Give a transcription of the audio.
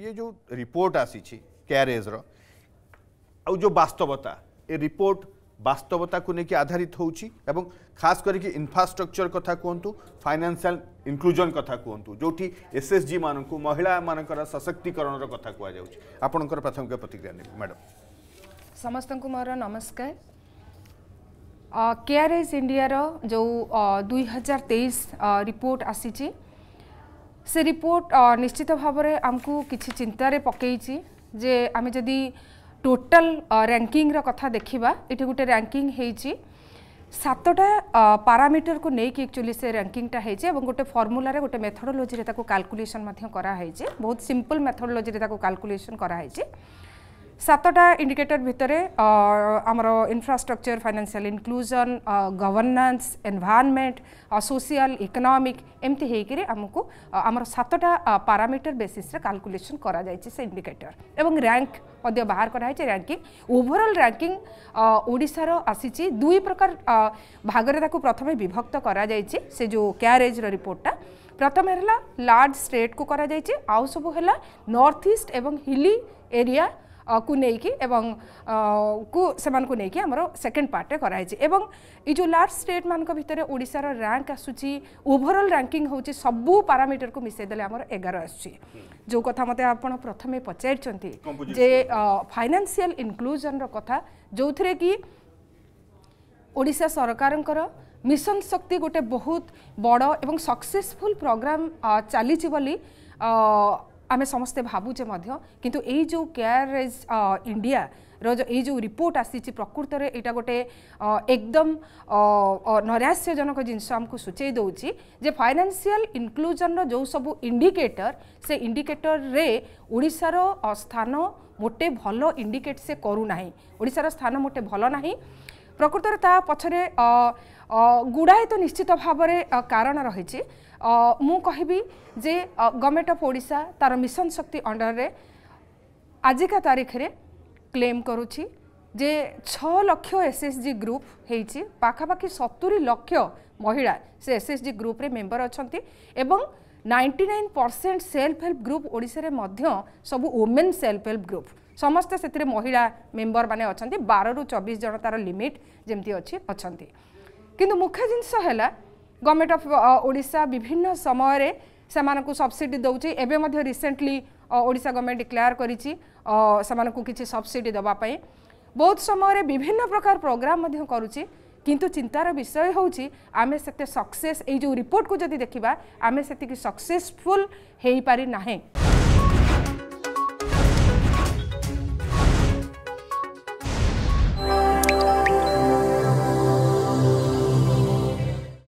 ये जो रिपोर्ट आसी क्यारेजर आज जो बास्तवता ये रिपोर्ट बास्तवता को लेकिन आधारित एवं खास करके इनफ्रास्ट्रक्चर कथा कहतु फाइनेंशियल इनक्लूजन कथा कहतु जो एस एस जी मान महिला मान सशक्तिकरण कथा कह प्राथमिक प्रतिक्रिया मैडम समस्त को मोर नमस्कार केयर एज इंडिया जो दुई हजार तेईस रिपोर्ट आसी সে রিপোর্ট নিশ্চিত ভাবে আমি কিছু চিন্তার পকাইছি যে আমি যদি টোটাল র্যাঙ্কিংর কথা দেখিবা এটি গোটে র্যাঙ্কিং হয়েছি সাতটা পারামিটরকু নেইকি একচুয়ালি সে র্যাঙ্কিংটা হয়েছে এবং গোটে ফর্মুলার গোটে মেথডোলোজি তাকে ক্যালকুলেসন করা হয়েছে বহুত সিম্পল মেথডোলোজি তাকে ক্যালকুলেসন করা হয়েছে সাতটা ইন্ডিকেটর ভিতরে আমার infrastructure financial inclusion governance environment social economic এমতি হয়েকি আমি আমার সাতটা পারামিটর বেসিসে কাল্কুলেসন করা যাই সে ইন্ডিকেটর এবং র্যাঙ্ক মধ্য বাহার করা হয়েছে র্যাঙ্কিং ওভরঅল র্যাঙ্কিং ওড়িশার আসিছি দুই প্রকার ভাগরে তাকে প্রথমে বিভক্ত করা যাই সে যে ক্যারেজর রিপোর্টটা প্রথমে হল লার্জ স্টেট কু করা যাই আউ সবু হল নর্থ ইস্ট এবং হিলি এরিয়া কু নেইকি এবং কু সেমানকু নেইকি আমার সেকেন্ড পার্টে করা হয়েছে এবং এই যে লার্জ স্টেট মানক ভিতরে ওড়িশার র্যাঙ্ক আসুচি ওভরঅল র্যাঙ্কিং হচ্ছে সবু প্যারামিটরকু মিশাই দেলে আমার এগার আসছে যে কথা মতো আপনার প্রথমে পচারিছেন যে ফাইনান্সিয়াল ইনক্লুজনর কথা যে কি ওড়িশা সরকারঙ্কর মিশন শক্তি গোটে বহুত বড় এবং সকসেসফুল প্রোগ্রাম চালিছি বলি आम समस्ते भावुचे कि जो केयर एज इंडिया रो ये जो रिपोर्ट आसी प्रकृत में यहाँ गोटे एकदम नैराश्यजनक जिनस आमको सूचे दूसरी जे फाइनेंशियल इनक्लूजन रो सब इंडिकेटर से इंडिकेटर रे ओडार स्थान मोटे भल इंडिकेट से करूना ओडार स्थान मोटे भल ना প্রকৃতরে তা পছরে গুড়ায়ে তো নিশ্চিত ভাবে কারণ রয়েছে মু কহবি যে গভর্নমেন্ট অফ ওড়শা তার মিশন শক্তি অন্ডরে আজিকা তারিখে ক্লেম করুছি যে ছ লক্ষ এসএসজি গ্রুপ হয়েছি পাখাপাখি সতুরি লক্ষ মহিলা সে এসএসজি গ্রুপরে মেম্বর অনেক এবং ninety nine percent self help group ওড়শার মধ্য সবু ওমেন সেলফ হেল্প গ্রুপ ସମସ୍ତେ ସେଥିରେ ମହିଳା ମେମ୍ବରମାନେ ଅଛନ୍ତି ବାରରୁ ଚବିଶ ଜଣ ତା'ର ଲିମିଟ୍ ଯେମିତି ଅଛି ଅଛନ୍ତି କିନ୍ତୁ ମୁଖ୍ୟ ଜିନିଷ ହେଲା ଗଭର୍ଣ୍ଣମେଣ୍ଟ ଅଫ୍ ଓଡ଼ିଶା ବିଭିନ୍ନ ସମୟରେ ସେମାନଙ୍କୁ ସବସିଡ଼ି ଦେଉଛି ଏବେ ମଧ୍ୟ ରିସେଣ୍ଟଲି ଓଡ଼ିଶା ଗଭର୍ଣ୍ଣମେଣ୍ଟ ଡିକ୍ଲେୟାର କରିଛି ସେମାନଙ୍କୁ କିଛି ସବସିଡ଼ି ଦେବା ପାଇଁ ବହୁତ ସମୟରେ ବିଭିନ୍ନ ପ୍ରକାର ପ୍ରୋଗ୍ରାମ୍ ମଧ୍ୟ କରୁଛି କିନ୍ତୁ ଚିନ୍ତାର ବିଷୟ ହେଉଛି ଆମେ ସେତେ ସକ୍ସେସ୍ ଏଇ ଯେଉଁ ରିପୋର୍ଟକୁ ଯଦି ଦେଖିବା ଆମେ ସେତିକି ସକ୍ସେସଫୁଲ୍ ହୋଇପାରିନାହିଁ